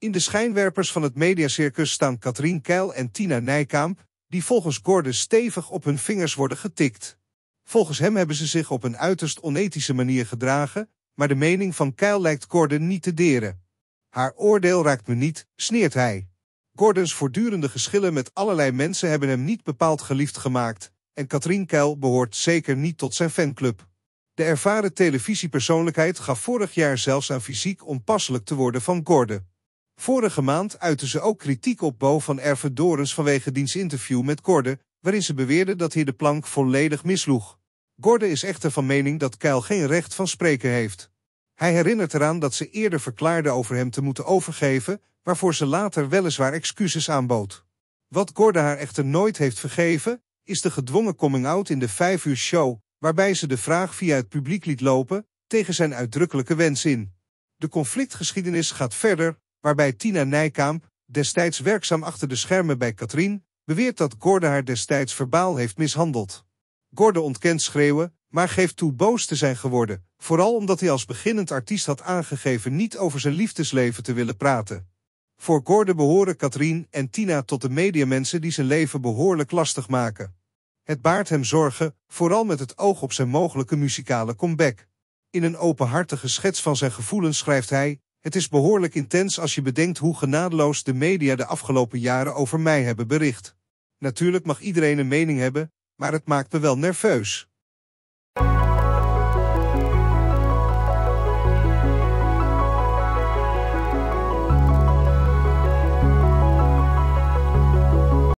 In de schijnwerpers van het mediacircus staan Katrien Keil en Tina Nijkaamp, die volgens Gordon stevig op hun vingers worden getikt. Volgens hem hebben ze zich op een uiterst onethische manier gedragen, maar de mening van Keil lijkt Gordon niet te deren. Haar oordeel raakt me niet, sneert hij. Gordons voortdurende geschillen met allerlei mensen hebben hem niet bepaald geliefd gemaakt, en Katrien Keil behoort zeker niet tot zijn fanclub. De ervaren televisiepersoonlijkheid gaf vorig jaar zelfs aan fysiek onpasselijk te worden van Gordon. Vorige maand uitten ze ook kritiek op Bo van Erve Dorens vanwege diens interview met Gordon, waarin ze beweerde dat hij de plank volledig misloeg. Gordon is echter van mening dat Keil geen recht van spreken heeft. Hij herinnert eraan dat ze eerder verklaarde over hem te moeten overgeven, waarvoor ze later weliswaar excuses aanbood. Wat Gorde haar echter nooit heeft vergeven, is de gedwongen coming-out in de vijf uur show, waarbij ze de vraag via het publiek liet lopen, tegen zijn uitdrukkelijke wens in. De conflictgeschiedenis gaat verder, waarbij Tina Nijkamp, destijds werkzaam achter de schermen bij Katrien, beweert dat Gorde haar destijds verbaal heeft mishandeld. Gorde ontkent schreeuwen, maar geeft toe boos te zijn geworden, vooral omdat hij als beginnend artiest had aangegeven niet over zijn liefdesleven te willen praten. Voor Gorde behoren Katrien en Tina tot de mediamensen die zijn leven behoorlijk lastig maken. Het baart hem zorgen, vooral met het oog op zijn mogelijke muzikale comeback. In een openhartige schets van zijn gevoelens schrijft hij, het is behoorlijk intens als je bedenkt hoe genadeloos de media de afgelopen jaren over mij hebben bericht. Natuurlijk mag iedereen een mening hebben, maar het maakt me wel nerveus.